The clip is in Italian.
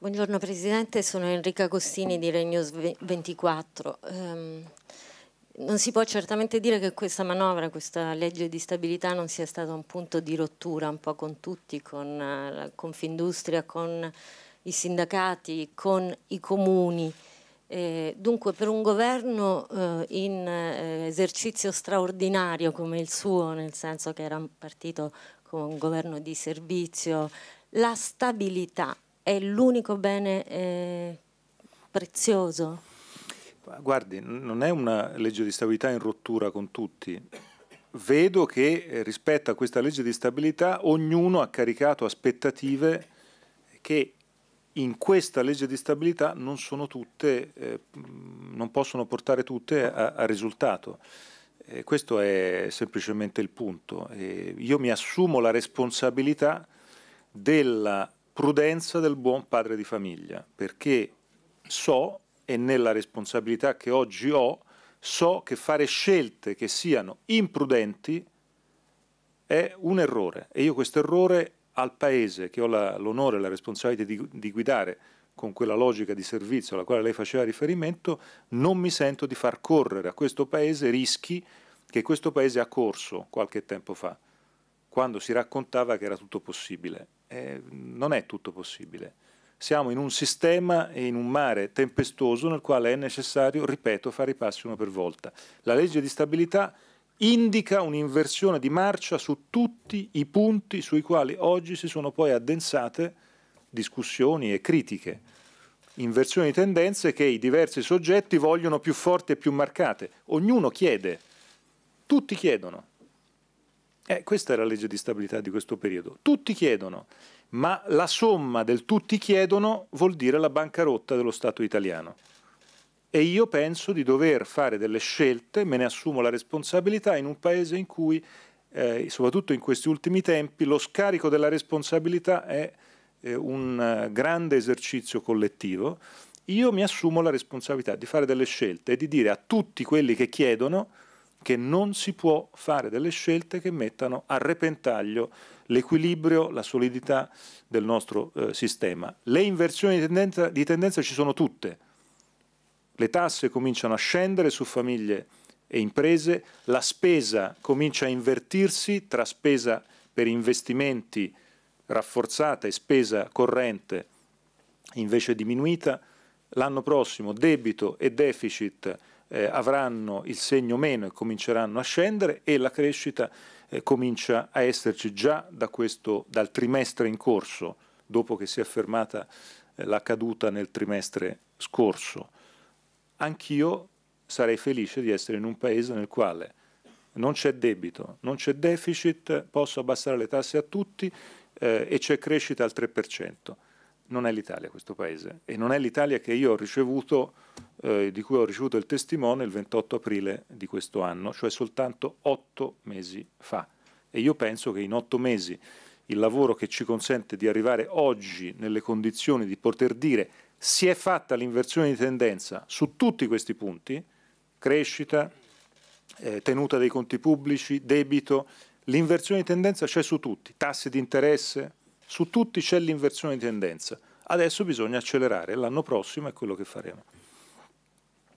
Buongiorno Presidente, sono Enrica Costini di Regnos 24. Um, non si può certamente dire che questa manovra, questa legge di stabilità non sia stata un punto di rottura un po' con tutti, con eh, la Confindustria, con i sindacati, con i comuni. Eh, dunque per un governo eh, in eh, esercizio straordinario come il suo, nel senso che era partito con un governo di servizio, la stabilità è l'unico bene eh, prezioso? Guardi, non è una legge di stabilità in rottura con tutti. Vedo che eh, rispetto a questa legge di stabilità ognuno ha caricato aspettative che in questa legge di stabilità non sono tutte, eh, non possono portare tutte a, a risultato. Eh, questo è semplicemente il punto. Eh, io mi assumo la responsabilità della prudenza del buon padre di famiglia, perché so, e nella responsabilità che oggi ho, so che fare scelte che siano imprudenti è un errore e io questo errore al Paese che ho l'onore e la responsabilità di, di guidare con quella logica di servizio alla quale lei faceva riferimento, non mi sento di far correre a questo Paese rischi che questo Paese ha corso qualche tempo fa, quando si raccontava che era tutto possibile eh, non è tutto possibile. Siamo in un sistema e in un mare tempestoso nel quale è necessario, ripeto, fare i passi uno per volta. La legge di stabilità indica un'inversione di marcia su tutti i punti sui quali oggi si sono poi addensate discussioni e critiche. Inversione di tendenze che i diversi soggetti vogliono più forti e più marcate. Ognuno chiede, tutti chiedono. Eh, questa è la legge di stabilità di questo periodo. Tutti chiedono, ma la somma del tutti chiedono vuol dire la bancarotta dello Stato italiano. E io penso di dover fare delle scelte, me ne assumo la responsabilità in un paese in cui, eh, soprattutto in questi ultimi tempi, lo scarico della responsabilità è eh, un eh, grande esercizio collettivo. Io mi assumo la responsabilità di fare delle scelte e di dire a tutti quelli che chiedono che non si può fare delle scelte che mettano a repentaglio l'equilibrio, la solidità del nostro eh, sistema. Le inversioni di tendenza, di tendenza ci sono tutte. Le tasse cominciano a scendere su famiglie e imprese, la spesa comincia a invertirsi tra spesa per investimenti rafforzata e spesa corrente invece diminuita, l'anno prossimo debito e deficit eh, avranno il segno meno e cominceranno a scendere e la crescita eh, comincia a esserci già da questo, dal trimestre in corso, dopo che si è fermata eh, la caduta nel trimestre scorso. Anch'io sarei felice di essere in un paese nel quale non c'è debito, non c'è deficit, posso abbassare le tasse a tutti eh, e c'è crescita al 3% non è l'Italia questo paese e non è l'Italia che io ho ricevuto, eh, di cui ho ricevuto il testimone il 28 aprile di questo anno, cioè soltanto otto mesi fa. E io penso che in otto mesi il lavoro che ci consente di arrivare oggi nelle condizioni di poter dire si è fatta l'inversione di tendenza su tutti questi punti, crescita, eh, tenuta dei conti pubblici, debito, l'inversione di tendenza c'è su tutti, tassi di interesse, su tutti c'è l'inversione di tendenza. Adesso bisogna accelerare, l'anno prossimo è quello che faremo.